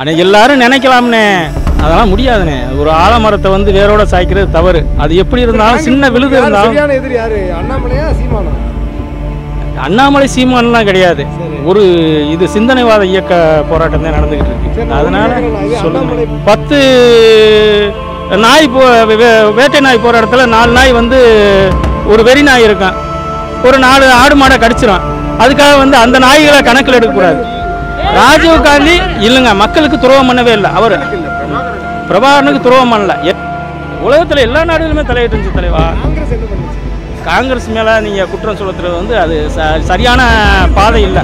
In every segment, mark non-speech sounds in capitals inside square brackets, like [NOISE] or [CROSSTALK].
ஆனால் எல்லாரும் நினைக்கலாம்னே அதெல்லாம் முடியாதுண்ணே ஒரு ஆலமரத்தை வந்து வேரோட சாய்க்கிறது தவறு அது எப்படி இருந்தாலும் சின்ன விழுது இருந்தாலும் அண்ணாமலை சீமான்லாம் கிடையாது ஒரு இது சிந்தனைவாத இயக்க போராட்டம் தான் நடந்துகிட்டு இருக்கு அதனால சொல்லுங்க பத்து நாய் போ வேட்டை நாய் போராட்டத்தில் நாலு நாய் வந்து ஒரு வெறி நாய் இருக்கான் ஒரு நாலு ஆடு மாடை கடிச்சிடும் அதுக்காக வந்து அந்த நாய்களை கணக்கில் எடுக்கக்கூடாது ராஜீவ் காந்தி இல்லைங்க மக்களுக்கு துரோகம் பண்ணவே இல்லை அவர் பிரபாகரனுக்கு துரோகம் பண்ணல உலகத்தில் எல்லா நாடுகளுமே தலையிட்டு தலைவா காங்கிரஸ் மேலே நீங்கள் குற்றம் சொல்லுறது வந்து அது ச சரியான பாதை இல்லை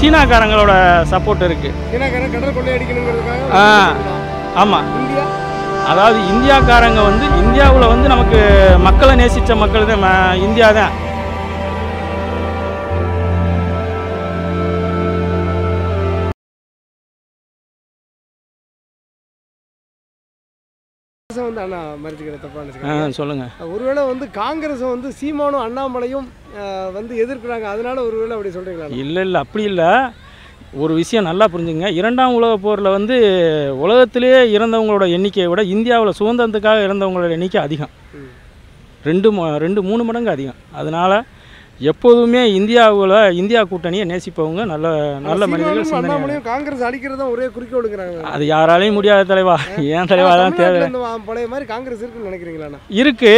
சீனாக்காரங்களோட சப்போர்ட் இருக்குது ஆ ஆமாம் அதாவது இந்தியாக்காரங்க வந்து இந்தியாவில் வந்து நமக்கு மக்களை நேசித்த மக்கள் தான் இந்தியா தான் அண்ணா மறைச்சிக்கிற தப்பாக சொல்லுங்க ஒருவேளை வந்து காங்கிரஸ் வந்து சீமானும் அண்ணாமலையும் வந்து எதிர்க்கிறாங்க அதனால ஒருவேளை அப்படி சொல்கிறீங்களா இல்லை இல்லை அப்படி இல்லை ஒரு விஷயம் நல்லா புரிஞ்சுங்க இரண்டாம் உலகப் போரில் வந்து உலகத்திலேயே இறந்தவங்களோட எண்ணிக்கையை விட இந்தியாவில் சுதந்திரத்துக்காக இறந்தவங்களோட எண்ணிக்கை அதிகம் ரெண்டு ரெண்டு மூணு மடங்கு அதிகம் அதனால் எப்போதுமே இந்தியாவில் இந்தியா கூட்டணியை நேசிப்பவங்க நல்ல நல்ல மனிதர்கள் காங்கிரஸ் அடிக்கிறதா ஒரே குறிக்கோடுங்கிறாங்க அது யாராலையும் முடியாத தலைவா ஏன் தலைவா தான் தேவை பழைய மாதிரி காங்கிரஸ் இருக்குன்னு நினைக்கிறீங்களா இருக்கு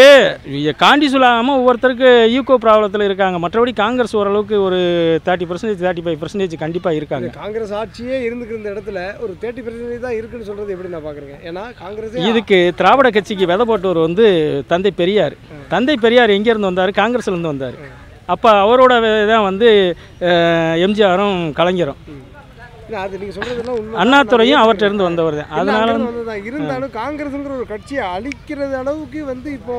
காண்டி சொல்லாமல் ஒவ்வொருத்தருக்கு ஈகோ ப்ராப்ளத்தில் இருக்காங்க மற்றபடி காங்கிரஸ் ஓரளவுக்கு ஒரு thirty percentage thirty five percentage கண்டிப்பாக இருக்காங்க காங்கிரஸ் ஆட்சியே இருந்துக்கிற இந்த இடத்துல ஒரு தேர்ட்டி பர்சன்டேஜ் தான் இருக்குன்னு சொல்றது எப்படி நான் பாக்குறேன் ஏன்னா காங்கிரஸ் இதுக்கு திராவிட கட்சிக்கு வெதப்பட்டவர் வந்து தந்தை பெரியார் தந்தை பெரியார் எங்கேருந்து வந்தார் காங்கிரஸ்லேருந்து வந்தார் அப்போ அவரோட தான் வந்து எம்ஜிஆரும் கலைஞரும் அது நீங்கள் சொல்கிறதுலாம் அண்ணாத்துறையும் அவர்கிட்ட வந்தவர் தான் அதனால இருந்தாலும் காங்கிரஸுங்கிற ஒரு கட்சியை அழிக்கிறது அளவுக்கு வந்து இப்போ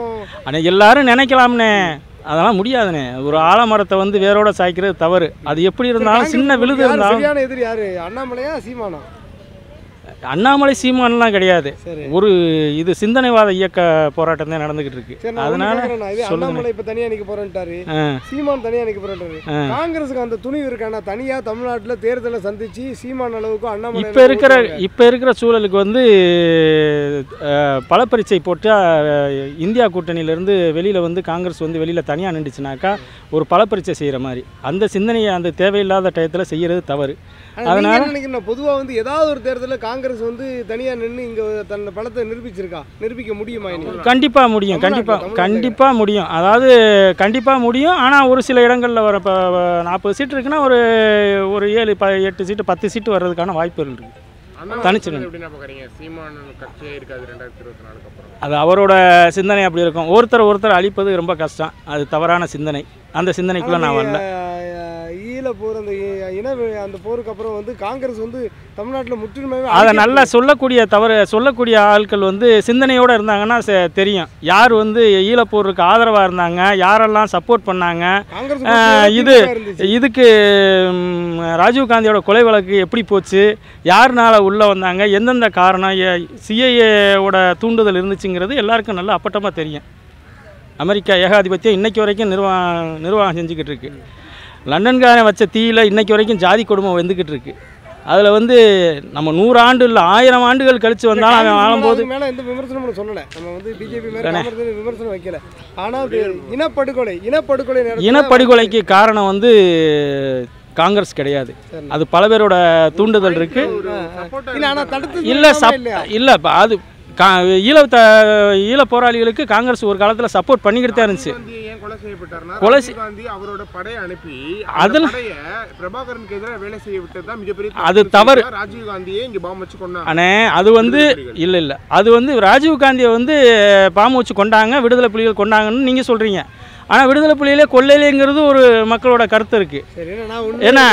ஆனால் எல்லாரும் நினைக்கலாம்னே அதெல்லாம் முடியாதுண்ணே ஒரு ஆலமரத்தை வந்து வேரோட சாய்க்கிறது தவறு அது எப்படி இருந்தாலும் சின்ன விழுது இருந்தாலும் எதிரி யாரு அண்ணாமலையா சீமானா அண்ணாமலை சீமானலாம் கிடையாது ஒரு இது சிந்தனைவாத இயக்க போராட்டம் தான் நடந்துகிட்டு இருக்கு அதனால அண்ணாமலை இப்ப தனியா நிக்க போறேன்ட்டாரு சீமான் தனியா நிக்க போறேன்ட்டாரு காங்கிரஸுக்கு அந்த துணிவு இருக்கானா தனியா தமிழ்நாட்டில் தேர்தலை சந்திச்சு சீமான் அளவுக்கு அண்ணாமலை இப்ப இருக்கிற இப்ப இருக்கிற சூழலுக்கு வந்து பல பரீட்சை போட்டா இந்தியா கூட்டணியிலிருந்து வெளியில வந்து காங்கிரஸ் வந்து வெளியில தனியா நின்றுச்சுனாக்கா ஒரு பல பரீட்சை செய்யற மாதிரி அந்த சிந்தனையை அந்த தேவையில்லாத டயத்தில் செய்யறது தவறு அதனால பொதுவாக வந்து ஏதாவது ஒரு தேர்தலில் காங்கிரஸ் காங்கிரஸ் வந்து தனியா நின்று இங்க தன்னோட பணத்தை நிரூபிச்சிருக்கா நிரூபிக்க முடியுமா கண்டிப்பா முடியும் கண்டிப்பா கண்டிப்பாக முடியும் அதாவது கண்டிப்பாக முடியும் ஆனா ஒரு சில இடங்கள்ல வர இப்போ நாற்பது சீட் இருக்குன்னா ஒரு ஒரு ஏழு ப எட்டு சீட்டு பத்து சீட்டு வர்றதுக்கான வாய்ப்பு இருக்குது அது அவரோட சிந்தனை அப்படி இருக்கும் ஒருத்தர் ஒருத்தர் அழிப்பது ரொம்ப கஷ்டம் அது தவறான சிந்தனை அந்த சிந்தனைக்குள்ள நான் வரல போர் அந்த இன அந்த போருக்கு அப்புறம் வந்து காங்கிரஸ் வந்து தமிழ்நாட்டில் முற்றிலுமே அதை நல்லா சொல்லக்கூடிய தவறு சொல்லக்கூடிய ஆட்கள் வந்து சிந்தனையோடு இருந்தாங்கன்னா தெரியும் யார் வந்து ஈழப்போருக்கு ஆதரவாக இருந்தாங்க யாரெல்லாம் சப்போர்ட் பண்ணாங்க இது இதுக்கு ராஜீவ் காந்தியோட கொலை வழக்கு எப்படி போச்சு யாருனால உள்ளே வந்தாங்க எந்தெந்த காரணம் சிஐஏவோட தூண்டுதல் இருந்துச்சுங்கிறது எல்லாருக்கும் நல்லா அப்பட்டமாக தெரியும் அமெரிக்கா ஏகாதிபத்தியம் இன்றைக்கு வரைக்கும் நிர்வாகம் நிர்வாகம் செஞ்சுக்கிட்டு இருக்குது லண்டன்காரன் வச்ச தீயில் இன்றைக்கி வரைக்கும் ஜாதி குடும்பம் வந்துக்கிட்டு இருக்கு அதில் வந்து நம்ம நூறு ஆண்டு இல்லை ஆயிரம் ஆண்டுகள் கழித்து வந்தாலும் அவன் வாழும்போது மேலே எந்த விமர்சனமும் சொல்லலை நம்ம வந்து பிஜேபி மேலே விமர்சனம் வைக்கல ஆனால் இனப்படுகொலை இனப்படுகொலை இனப்படுகொலைக்கு காரணம் வந்து காங்கிரஸ் கிடையாது அது பல பேரோட தூண்டுதல் இருக்கு இல்லை இல்லை அது கா ஈழ ஈழ போராளிகளுக்கு காங்கிரஸ் ஒரு காலத்தில் சப்போர்ட் பண்ணிக்கிட்டு தான் இருந்துச்சு கொலை செய்யப்பட்டார்னா கொலை காந்தி அவரோட படையை அனுப்பி அதில் பிரபாகரனுக்கு எதிராக வேலை செய்ய விட்டது தான் மிகப்பெரிய அது தவறு ராஜீவ் காந்தியே இங்கே பாம்பு வச்சு கொண்டாங்க அது வந்து இல்லை இல்லை அது வந்து ராஜீவ் காந்தியை வந்து பாம்பு வச்சு கொண்டாங்க விடுதலை புலிகள் கொண்டாங்கன்னு நீங்கள் சொல்கிறீங்க ஆனால் விடுதலை புள்ளியிலே கொள்ளையிலேங்கிறது ஒரு மக்களோட கருத்து இருக்கு ஏன்னா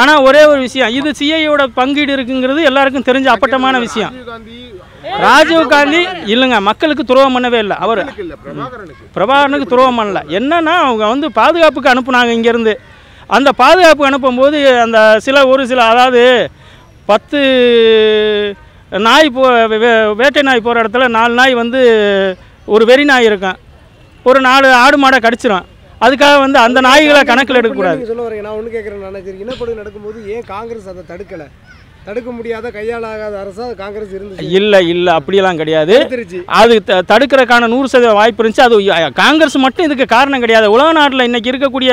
ஆனால் ஒரே ஒரு விஷயம் இது சிஐயோட பங்கீடு இருக்குங்கிறது எல்லாருக்கும் தெரிஞ்ச அப்பட்டமான விஷயம் ராஜீவ் காந்தி இல்லைங்க மக்களுக்கு துரோகம் பண்ணவே இல்லை அவர் பிரபாகரனுக்கு துரோகம் பண்ணல என்னன்னா அவங்க வந்து பாதுகாப்புக்கு அனுப்புனாங்க இங்கேருந்து அந்த பாதுகாப்புக்கு அனுப்பும்போது அந்த சில ஒரு சில அதாவது பத்து நாய் போ வேட்டை நாய் போகிற இடத்துல நாலு நாய் வந்து ஒரு வெறி நாய் இருக்கும் ஒரு நாலு ஆடு மாடை கடிச்சிடும் அதுக்காக வந்து அந்த நாய்களை கணக்கில் எடுக்கக்கூடாது சொல்ல வரீங்க நான் ஒன்று கேட்குறேன் இனப்படுகை நடக்கும்போது ஏன் காங்கிரஸ் அதை தடுக்கலை தடுக்க முடியாத கையாளாகாத ஆகாத காங்கிரஸ் இருந்து இல்ல இல்லை அப்படியெல்லாம் கிடையாது அது தடுக்கிறதுக்கான நூறு சதவீத வாய்ப்பு இருந்துச்சு அது காங்கிரஸ் மட்டும் இதுக்கு காரணம் கிடையாது உலக நாட்டில் இன்னைக்கு இருக்கக்கூடிய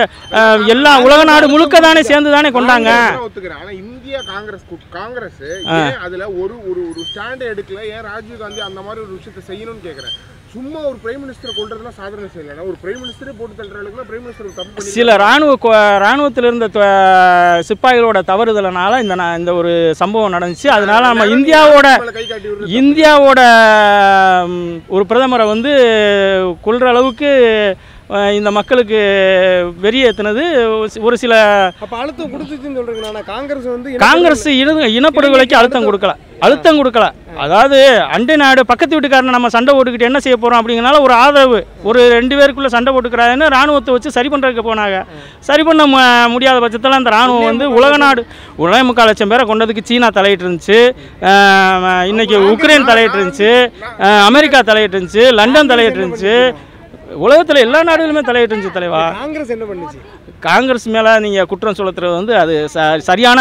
எல்லா உலக நாடு முழுக்க தானே சேர்ந்து தானே கொண்டாங்க இந்தியா காங்கிரஸ் காங்கிரஸ் அதுல ஒரு ஒரு ஸ்டாண்ட் எடுக்கல ஏன் ராஜீவ் காந்தி அந்த மாதிரி ஒரு விஷயத்தை செய்யணும்னு கேட்கிறேன் சும்மா ஒரு பிரைம் மினிஸ்டர் கொள்றதுலாம் சாதாரண விஷயம் ஒரு பிரைம் மினிஸ்டரே போட்டு தள்ளுற பிரைம் மினிஸ்டர் தப்பு சில ராணுவ ராணுவத்தில் இருந்த சிப்பாய்களோட தவறுதலனால இந்த இந்த ஒரு சம்பவம் நடந்துச்சு அதனால நம்ம இந்தியாவோட இந்தியாவோட ஒரு பிரதமரை வந்து கொள்ற அளவுக்கு இந்த மக்களுக்கு வெறியேற்றினது ஒரு சில அப்போ அழுத்தம் கொடுத்துச்சுன்னு சொல்றீங்களா காங்கிரஸ் வந்து காங்கிரஸ் இனப்படுகொலைக்கு அழுத்தம் கொடுக்கல அழுத்தம் கொடுக்கல அதாவது அண்டை நாடு பக்கத்து வீட்டுக்காரனை நம்ம சண்டை போட்டுக்கிட்டு என்ன செய்ய போகிறோம் அப்படிங்கிறனால ஒரு ஆதரவு ஒரு ரெண்டு பேருக்குள்ளே சண்டை போட்டுக்கிறாருன்னு ராணுவத்தை வச்சு சரி பண்ணுறதுக்கு போனாங்க சரி பண்ண முடியாத பட்சத்தில் அந்த ராணுவம் வந்து உலக நாடு உலக முக்கால் லட்சம் பேரை கொண்டதுக்கு சீனா தலையிட்டு இருந்துச்சு இன்றைக்கி உக்ரைன் தலையிட்டு இருந்துச்சு அமெரிக்கா தலையிட்டு இருந்துச்சு லண்டன் தலையிட்டு இருந்துச்சு உலகத்தில் எல்லா நாடுகளுமே தலையிட்டு தலைவா காங்கிரஸ் என்ன பண்ணுச்சு காங்கிரஸ் மேலே நீங்கள் குற்றம் சொல்லுறது வந்து அது சரியான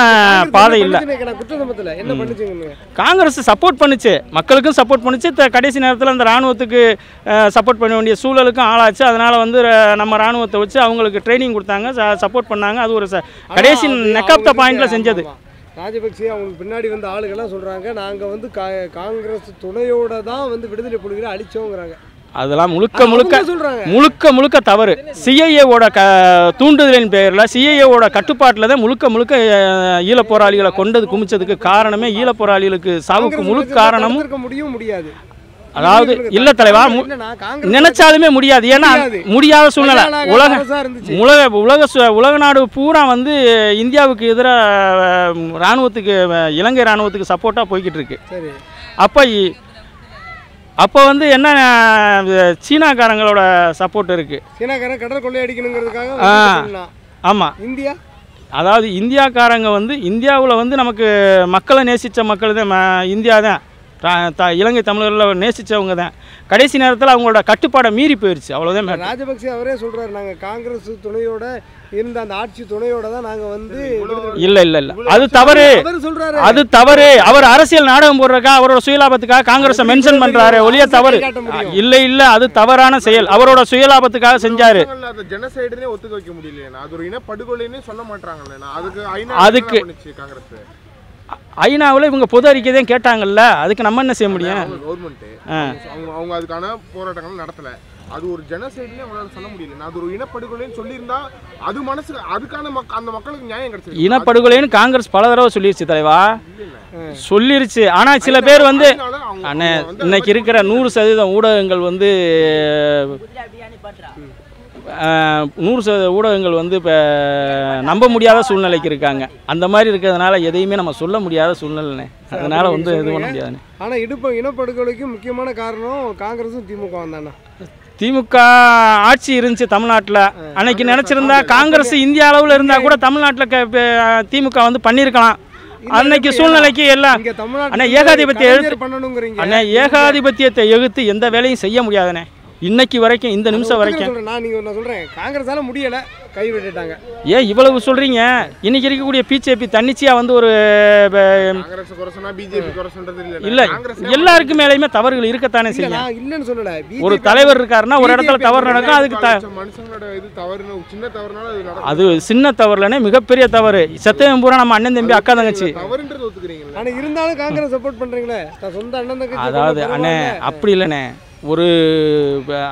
பாதை இல்லை காங்கிரஸ் சப்போர்ட் பண்ணுச்சு மக்களுக்கும் சப்போர்ட் பண்ணுச்சு கடைசி நேரத்தில் அந்த ராணுவத்துக்கு சப்போர்ட் பண்ண வேண்டிய சூழலுக்கும் ஆளாச்சு அதனால் வந்து நம்ம ராணுவத்தை வச்சு அவங்களுக்கு ட்ரைனிங் கொடுத்தாங்க சப்போர்ட் பண்ணாங்க அது ஒரு கடைசி நெக்காப்த பாயிண்ட்ல செஞ்சது ராஜபக்சே அவங்களுக்கு பின்னாடி வந்த ஆளுகள்லாம் சொல்கிறாங்க நாங்கள் வந்து கா காங்கிரஸ் துணையோடு தான் வந்து விடுதலை புலிகளை அழிச்சோங்கிறாங்க அதெல்லாம் முழுக்க முழுக்க முழுக்க முழுக்க தவறு சிஐஏவோட க தூண்டுதலின் பேரில் சிஐஏவோட கட்டுப்பாட்டில் தான் முழுக்க முழுக்க ஈழப் போராளிகளை கொண்டது குமிச்சதுக்கு காரணமே ஈழப் போராளிகளுக்கு சாவுக்கு முழு காரணமும் முடியும் முடியாது அதாவது இல்ல தலைவா நினைச்சாலுமே முடியாது ஏன்னா முடியாத சூழ்நிலை உலக உலக உலக உலக நாடு பூரா வந்து இந்தியாவுக்கு எதிராக இராணுவத்துக்கு இலங்கை இராணுவத்துக்கு சப்போர்ட்டாக போய்கிட்டு இருக்கு அப்போ அப்போ வந்து என்ன சீனாக்காரங்களோட சப்போர்ட் இருக்குது சீனாக்காரங்க கடல் கொள்ளை அடிக்கணுங்கிறதுக்காக ஆமாம் இந்தியா அதாவது இந்தியாக்காரங்க வந்து இந்தியாவில் வந்து நமக்கு மக்களை நேசித்த மக்கள் தான் இந்தியா தான் த இலங்கை தமிழர்களில் நேசித்தவங்க தான் கடைசி நேரத்தில் அவங்களோட கட்டுப்பாடை மீறி போயிடுச்சு அவ்வளோதான் ராஜபக்சே அவரே சொல்கிறார் நாங்கள் காங்கிரஸ் துணையோட இருந்த அந்த ஆட்சி துணையோட தான் நாங்கள் வந்து இல்லை இல்லை இல்லை அது தவறு சொல்கிறாரு அது தவறு அவர் அரசியல் நாடகம் போடுறக்கா அவரோட சுயலாபத்துக்காக காங்கிரஸை மென்ஷன் பண்ணுறாரு ஒளிய தவறு இல்லை இல்லை அது தவறான செயல் அவரோட சுயலாபத்துக்காக செஞ்சார் ஜெனசைடுனே ஒத்துக்க வைக்க முடியல அது ஒரு இன படுகொலைன்னு சொல்ல மாட்டாங்களே அதுக்கு அதுக்கு ஐநாவில் இவங்க பொது அறிக்கை தான் கேட்டாங்கல்ல அதுக்கு நம்ம என்ன செய்ய முடியும் கவர்மெண்ட்டு அவங்க அவங்க அதுக்கான போராட்டங்கள் நடத்தலை அது ஒரு ஜெனசைட்லேயே அவங்களால சொல்ல முடியல அது ஒரு இனப்படுகொலைன்னு சொல்லியிருந்தா அது மனசு அதுக்கான மக் அந்த மக்களுக்கு நியாயம் கிடைச்சது இனப்படுகொலைன்னு காங்கிரஸ் பல தடவை சொல்லிருச்சு தலைவா சொல்லிருச்சு ஆனால் சில பேர் வந்து அண்ணே இன்னைக்கு இருக்கிற நூறு சதவீதம் ஊடகங்கள் வந்து நூறு சதவீத ஊடகங்கள் வந்து இப்போ நம்ப முடியாத சூழ்நிலைக்கு இருக்காங்க அந்த மாதிரி இருக்கிறதுனால எதையுமே நம்ம சொல்ல முடியாத சூழ்நிலைண்ணே அதனால் வந்து இது பண்ண முடியாதுண்ணே ஆனால் இடுப்பு இனப்படுகொலைக்கு முக்கியமான காரணம் காங்கிரஸும் திமுக தானே திமுக ஆட்சி இருந்துச்சு தமிழ்நாட்டில் அன்னைக்கு நினச்சிருந்தா காங்கிரஸ் இந்திய அளவில் இருந்தால் கூட தமிழ்நாட்டில் திமுக வந்து பண்ணியிருக்கலாம் அன்னைக்கு சூழ்நிலைக்கு எல்லாம் ஏகாதிபத்திய எழுத்து ஏகாதிபத்தியத்தை எழுத்து எந்த வேலையும் செய்ய முடியாதுண்ணே இன்னைக்கு வரைக்கும் இந்த நிமிஷம் வரைக்கும் நான் நீங்கள் நான் சொல்கிறேன் காங்கிரஸால் முடியலை கைவிட்டுட்டாங்க ஏன் இவ்வளவு சொல்கிறீங்க இன்னைக்கு இருக்கக்கூடிய பிஜேபி தன்னிச்சையாக வந்து ஒரு இல்லை எல்லாருக்கு மேலேயுமே தவறுகள் இருக்கத்தானே செய்யும் இல்லைன்னு சொல்லலை ஒரு தலைவர் இருக்காருன்னா ஒரு இடத்துல தவறு நடக்கும் அதுக்கு மனுஷங்களோட சின்ன தவறுனால அது சின்ன தவறுலனே மிகப்பெரிய தவறு சத்தியம் பூரா நம்ம அண்ணன் தம்பி அக்கா தங்கச்சி தவறுன்றது ஒத்துக்கிறீங்களா இருந்தாலும் காங்கிரஸ் சப்போர்ட் பண்ணுறீங்களே சொந்த அண்ணன் தங்கச்சி அதாவது அண்ணே அப்படி இல்லைண்ணே ஒரு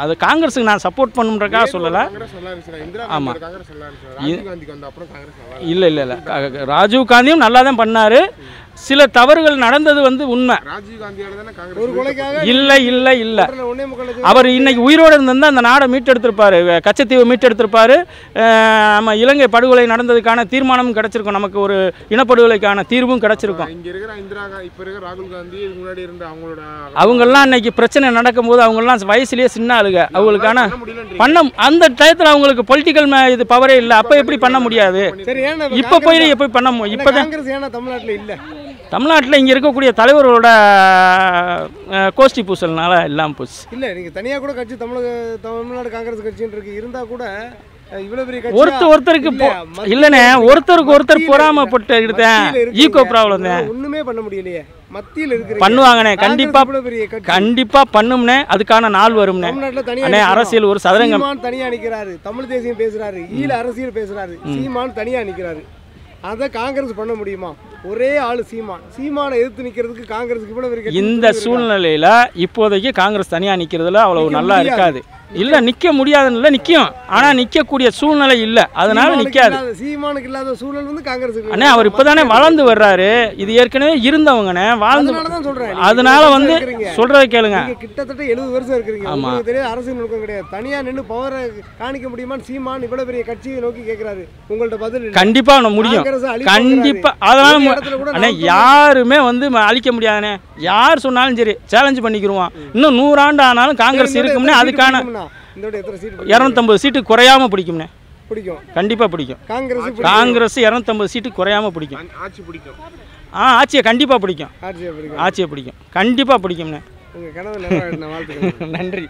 அது காங்கிரஸுக்கு நான் சப்போர்ட் பண்ணுன்றக்காக சொல்லலை ஆமாம் இல்லை இல்லை இல்லை ராஜீவ் காந்தியும் நல்லா தான் பண்ணார் சில தவறுகள் நடந்தது வந்து உண்மை இல்லை இல்லை இல்லை அவர் இன்னைக்கு உயிரோடு இருந்திருந்தால் அந்த நாடை மீட்டெடுத்திருப்பாரு கச்சத்தீவை மீட்டெடுத்திருப்பாரு நம்ம இலங்கை படுகொலை நடந்ததுக்கான தீர்மானமும் கிடைச்சிருக்கும் நமக்கு ஒரு இனப்படுகொலைக்கான தீர்வும் கிடைச்சிருக்கும் அவங்கெல்லாம் இன்னைக்கு பிரச்சனை நடக்கும்போது அவங்கெல்லாம் வயசுலேயே சின்ன ஆளுங்க அவங்களுக்கான பண்ண அந்த டயத்தில் அவங்களுக்கு பொலிட்டிக்கல் இது பவரே இல்லை அப்போ எப்படி பண்ண முடியாது இப்போ போய் எப்படி பண்ண இப்போ தான் தமிழ்நாட்டில் இல்லை தமிழ்நாட்டில் இங்கே இருக்கக்கூடிய தலைவர்களோட கோஷ்டி பூசல்னால எல்லாம் போச்சு இல்லை நீங்கள் தனியாக கூட கட்சி தமிழக தமிழ்நாடு காங்கிரஸ் கட்சின்னு இருக்கு இருந்தால் கூட ஒருத்த ஒருத்தருக்கு இல்லைண்ணே ஒருத்தருக்கு ஒருத்தர் பொறாமப்பட்டு எடுத்தேன் ஈகோ ப்ராப்ளம் தான் ஒன்றுமே பண்ண முடியலையே மத்தியில் இருக்கு பண்ணுவாங்கண்ணே கண்டிப்பாக கண்டிப்பாக பண்ணும்னே அதுக்கான நாள் வரும்னே அண்ணே அரசியல் ஒரு சதுரங்கம் தனியாக நிற்கிறாரு தமிழ் தேசியம் பேசுகிறாரு ஈழ அரசியல் பேசுகிறாரு சீமான் தனியாக நிற்கிறாரு அதை காங்கிரஸ் பண்ண முடியுமா ஒரே ஆள் சீமான் சீமானை எதிர்த்து நிற்கிறதுக்கு காங்கிரஸுக்கு இவ்வளவு இந்த சூழ்நிலையில் இப்போதைக்கு காங்கிரஸ் தனியாக நிற்கிறதுல அவ்வளவு நல்லா இருக்காது இல்லை நிற்க முடியாதுன்னு நிற்கும் ஆனால் நிற்கக்கூடிய சூழ்நிலை இல்லை அதனால நிற்காது சீமானுக்கு இல்லாத சூழல் வந்து காங்கிரஸ் அண்ணே அவர் இப்போ வளர்ந்து வர்றாரு இது ஏற்கனவே இருந்தவங்கண்ணே வாழ்ந்து சொல்கிறேன் அதனால வந்து சொல்கிறத கேளுங்க கிட்டத்தட்ட எழுபது வருஷம் இருக்கிறீங்க ஆமாம் தெரியாது அரசு நோக்கம் கிடையாது தனியாக நின்று பவரை காணிக்க முடியுமான்னு சீமான் இவ்வளோ பெரிய கட்சியை நோக்கி கேட்குறாரு உங்கள்ட்ட பதில் கண்டிப்பாக முடியும் கண்டிப்பாக அதனால அண்ணே யாருமே வந்து அழிக்க முடியாதுண்ணே யார் சொன்னாலும் சரி சேலஞ்சு பண்ணிக்கிருவான் இன்னும் நூறாண்டு ஆனாலும் காங்கிரஸ் இருக்கும்னே அதுக்கான இரநூத்தம்பது சீட்டு குறையாம பிடிக்கும்னே பிடிக்கும் கண்டிப்பாக பிடிக்கும் காங்கிரஸ் இரநூத்தம்பது சீட்டு குறையாம பிடிக்கும் ஆ ஆட்சியை கண்டிப்பாக பிடிக்கும் ஆட்சியை பிடிக்கும் ஆட்சியை பிடிக்கும் கண்டிப்பாக பிடிக்கும்ண்ணே [LAUGHS] நன்றி